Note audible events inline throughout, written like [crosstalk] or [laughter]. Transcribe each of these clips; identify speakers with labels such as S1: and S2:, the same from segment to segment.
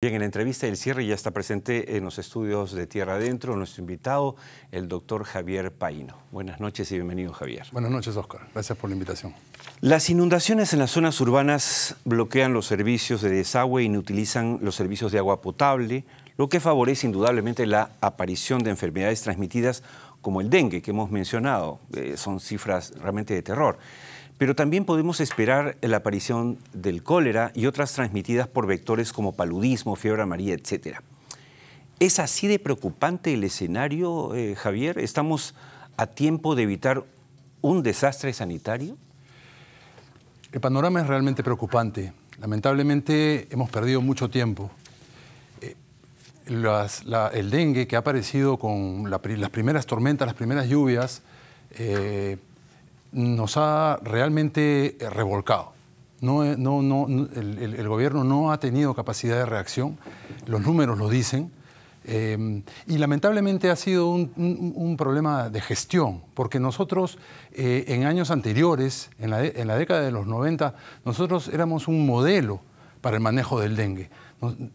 S1: Bien, en la entrevista del cierre ya está presente en los estudios de Tierra Adentro nuestro invitado, el doctor Javier Paino. Buenas noches y bienvenido, Javier. Buenas noches, Oscar. Gracias por la invitación. Las inundaciones en las zonas urbanas bloquean los servicios de desagüe, y inutilizan los servicios de agua potable, lo que favorece indudablemente la aparición de enfermedades transmitidas como el dengue que hemos mencionado. Eh, son cifras realmente de terror. Pero también podemos esperar la aparición del cólera y otras transmitidas por vectores como paludismo, fiebre amarilla, etc. ¿Es así de preocupante el escenario, eh, Javier? ¿Estamos a tiempo de evitar un desastre sanitario?
S2: El panorama es realmente preocupante. Lamentablemente hemos perdido mucho tiempo. Eh, el dengue que ha aparecido con las primeras tormentas, las primeras lluvias, eh, nos ha realmente eh, revolcado. No, eh, no, no, el, gobierno no ha tenido capacidad de reacción, los números lo dicen, em, y lamentablemente ha sido un, problema de gestión, porque nosotros eh, en años anteriores, en la, en la década de los 90, nosotros éramos un modelo para el manejo del dengue.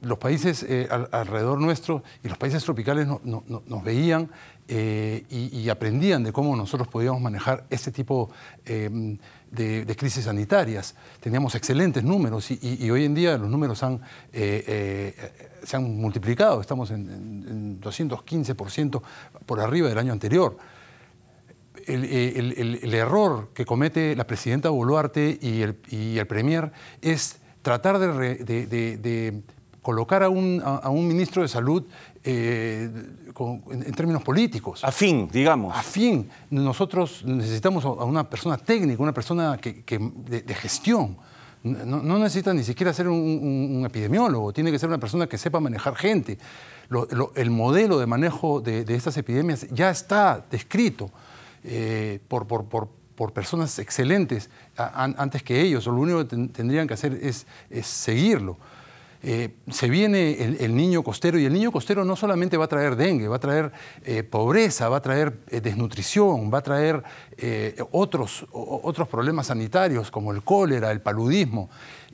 S2: los países eh, alrededor nuestro y los países tropicales nos veían eh, y, aprendían de cómo nosotros podíamos manejar este tipo em, de, crisis sanitarias. Teníamos excelentes números y, hoy en día los números han, eh, se han multiplicado, estamos en, 215% por arriba del año anterior. El, error que comete la presidenta Boluarte y el, y el Premier es tratar de, de, colocar a un, ministro de salud eh, en, términos políticos. A fin, digamos. A fin. Nosotros necesitamos a una persona técnica, una persona que, de, gestión. No, necesita ni siquiera ser un, epidemiólogo, tiene que ser una persona que sepa manejar gente. el modelo de manejo de, estas epidemias ya está descrito eh, por, por, por por personas excelentes antes que ellos, o lo único que tendrían que hacer es, seguirlo. Eh, se viene el, niño costero y el niño costero no solamente va a traer dengue, va a traer eh, pobreza, va a traer eh, desnutrición, va a traer otros, otros problemas sanitarios como el cólera, el paludismo.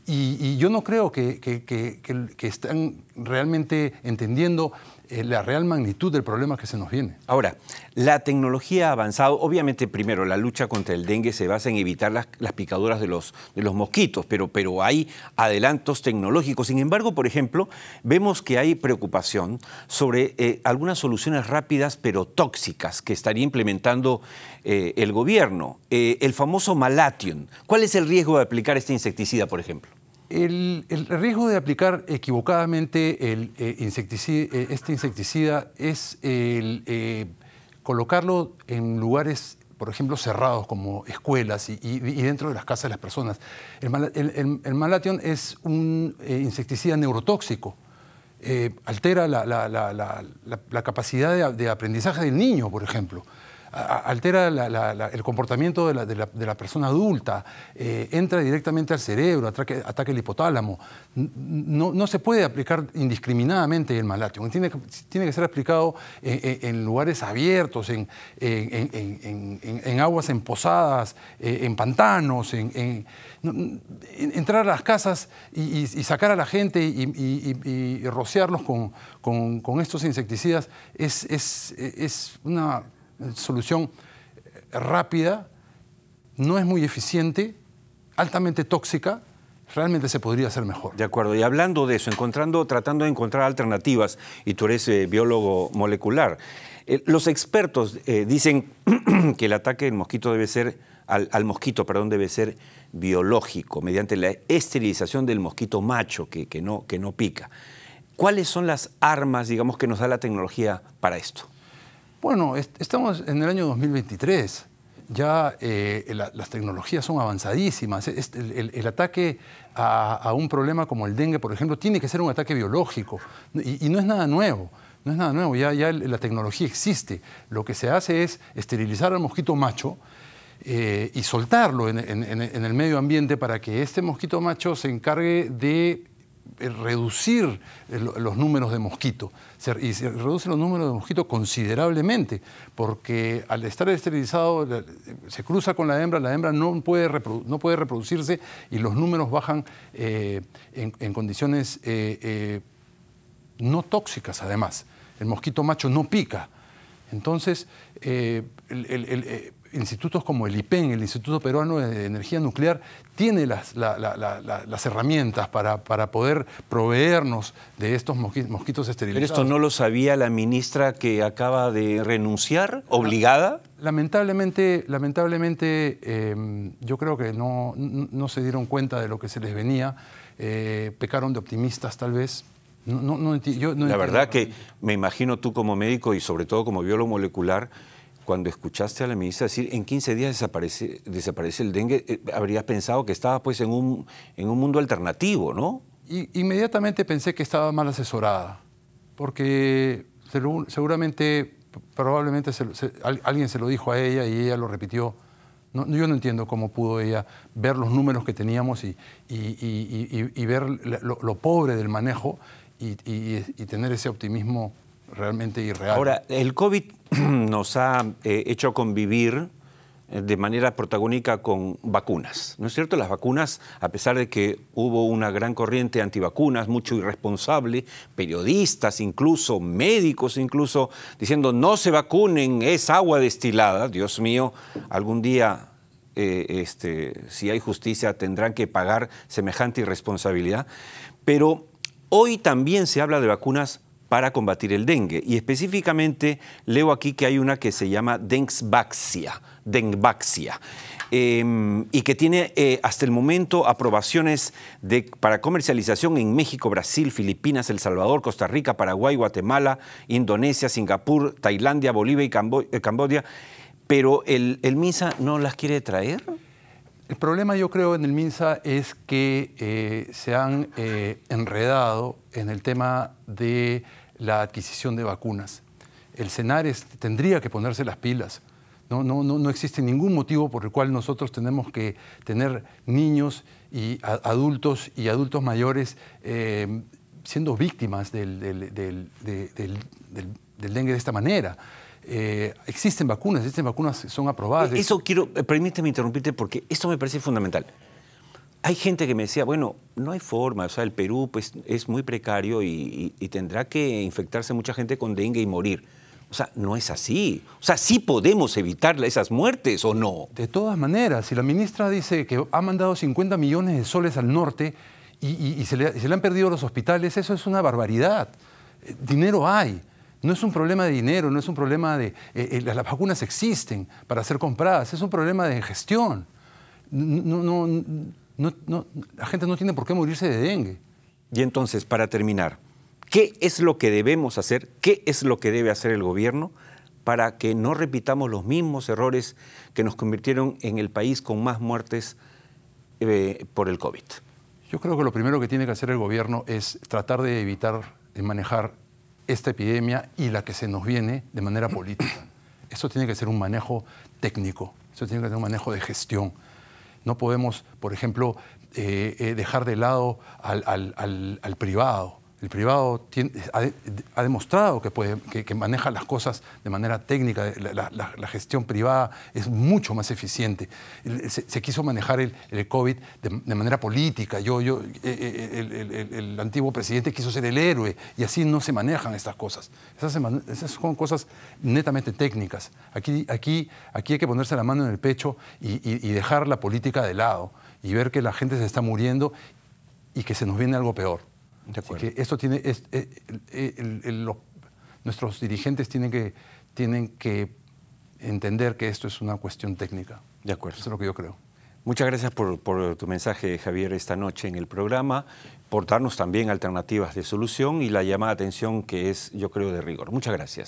S2: Y, yo no creo que, que, que están realmente entendiendo la real magnitud del problema que se nos viene.
S1: Ahora, la tecnología ha avanzado. Obviamente, primero, la lucha contra el dengue se basa en evitar las, picaduras de los, de los mosquitos, pero, pero, hay adelantos tecnológicos. Sin embargo, por ejemplo, vemos que hay preocupación sobre eh, algunas soluciones rápidas pero tóxicas que estaría implementando eh, el gobierno. Eh, el famoso Malation. ¿Cuál es el riesgo de aplicar este insecticida, por ejemplo?
S2: El, riesgo de aplicar equivocadamente eh, eh, este insecticida es el, eh, colocarlo en lugares, por ejemplo, cerrados como escuelas y, dentro de las casas de las personas. El, malatión es un insecticida neurotóxico. altera la, capacidad de aprendizaje del niño, por ejemplo altera el comportamiento de la, persona adulta, eh, entra directamente al cerebro, ataque, ataca el hipotálamo. No, se puede aplicar indiscriminadamente el malatio, tiene, tiene que ser aplicado en, lugares abiertos, en, en, en, aguas emposadas, eh, en pantanos, en, entrar a las casas y, sacar a la gente y, rociarlos con, estos insecticidas es, es una solución eh, rápida, no es muy eficiente, altamente tóxica, realmente se podría hacer mejor.
S1: De acuerdo, y hablando de eso, encontrando, tratando de encontrar alternativas, y tú eres eh, biólogo molecular, eh, los expertos dicen [clears throat] que el ataque del mosquito debe ser, al, mosquito, perdón, debe ser biológico, mediante la esterilización del mosquito macho que, no, que no pica. ¿Cuáles son las armas, digamos, que nos da la tecnología para esto?
S2: Bueno, estamos en el año 2023. Ya eh, las tecnologías son avanzadísimas. Este, el, ataque a, un problema como el dengue, por ejemplo, tiene que ser un ataque biológico y, no es nada nuevo. No es nada nuevo, ya, ya, la tecnología existe. Lo que se hace es esterilizar al mosquito macho eh, y soltarlo en, el medio ambiente para que este mosquito macho se encargue de eh, reducir eh, los números de mosquito. y se reduce los números de mosquito considerablemente, porque al estar esterilizado eh, se cruza con la hembra, la hembra no puede, no puede reproducirse y los números bajan en, condiciones no tóxicas además. El mosquito macho no pica. Entonces, el institutos como el IPEN, el Instituto Peruano de Energía Nuclear, tiene las, herramientas para, para, poder proveernos de estos
S1: mosquitos esterilizados. ¿Pero esto no lo sabía la ministra que acaba de renunciar, obligada?
S2: Lamentablemente, lamentablemente em, yo creo que no, se dieron cuenta de lo que se les venía, eh, pecaron de optimistas tal vez. la verdad que
S1: me imagino tú como médico y sobre todo como biólogo molecular, cuando escuchaste a la ministra decir en 15 días desaparece, desaparece el dengue, eh, habrías pensado que estaba pues en un, en un mundo alternativo, ¿no?
S2: Y, inmediatamente pensé que estaba mal asesorada, porque seguramente, probablemente alguien se lo dijo a ella y ella lo repitió. No, yo no entiendo cómo pudo ella ver los números que teníamos y, ver lo, lo, pobre del manejo y
S1: tener ese optimismo realmente irreal. Ahora, el COVID [clears throat] nos ha eh, hecho convivir eh, de manera protagónica con vacunas. ¿No es cierto? Las vacunas, a pesar de que hubo una gran corriente antivacunas, mucho irresponsable, periodistas incluso, médicos incluso, diciendo no se vacunen, es agua destilada. Dios mío, algún día, eh, este, si hay justicia, tendrán que pagar semejante irresponsabilidad. Pero hoy también se habla de vacunas para combatir el dengue. Y específicamente leo aquí que hay una que se llama Dengvaxia, Dengbaxia, em, y que tiene eh, hasta el momento aprobaciones de, para comercialización en México, Brasil, Filipinas, El Salvador, Costa Rica, Paraguay, Guatemala, Indonesia, Singapur, Tailandia, Bolivia y eh, Camboya, Cambodia. Pero el MISA no las quiere traer.
S2: El problema yo creo en el MINSA es que eh, se han eh, enredado en el tema de la adquisición de vacunas. El CENARES tendría que ponerse las pilas. No, no, no, existe ningún motivo por el cual nosotros tenemos que tener niños y adultos y adultos mayores eh, siendo víctimas del, dengue de esta manera. Eh, existen
S1: vacunas, existen vacunas que son aprobadas. Eso quiero, eh, permíteme interrumpirte porque esto me parece fundamental. Hay gente que me decía, bueno, no hay forma, o sea, el Perú pues, es muy precario y, y tendrá que infectarse mucha gente con dengue y morir. O sea, no es así. O sea, sí podemos evitar esas muertes o no.
S2: De todas maneras, si la ministra dice que ha mandado 50 millones de soles al norte, y, se, le, han perdido los hospitales, eso es una barbaridad. Eh, dinero hay. No es un problema de dinero, no es un problema de... Eh, eh, las vacunas existen para ser compradas, es un problema de gestión. la
S1: gente no tiene por qué morirse de dengue. Y entonces, para terminar, ¿qué es lo que debemos hacer? ¿Qué es lo que debe hacer el gobierno para que no repitamos los mismos errores que nos convirtieron en el país con más muertes por el COVID? Yo creo que lo primero que tiene que hacer el gobierno es tratar de evitar
S2: de manejar esta epidemia y la que se nos viene de manera [clears throat] política. Eso tiene que ser un manejo técnico, eso tiene que ser un manejo de gestión. No podemos, por ejemplo, eh, eh, dejar de lado al privado el privado ha, demostrado que, puede, maneja las cosas de manera técnica, la, gestión privada es mucho más eficiente. Se, quiso manejar el, COVID de, manera política, yo, yo, eh, eh, el, antiguo presidente quiso ser el héroe y así no se manejan estas cosas. Esas, son cosas netamente técnicas. Aquí, aquí, aquí hay que ponerse la mano en el pecho y dejar la política de lado y ver que la gente se está muriendo y que se nos viene algo peor. De esto tiene, eh, eh, nuestros dirigentes tienen que, tienen que
S1: entender que esto es una cuestión técnica. De acuerdo. Eso es lo que yo creo. Muchas gracias por, tu mensaje, Javier, esta noche en el programa, por darnos también alternativas de solución y la llamada atención que es, yo creo, de rigor. Muchas gracias.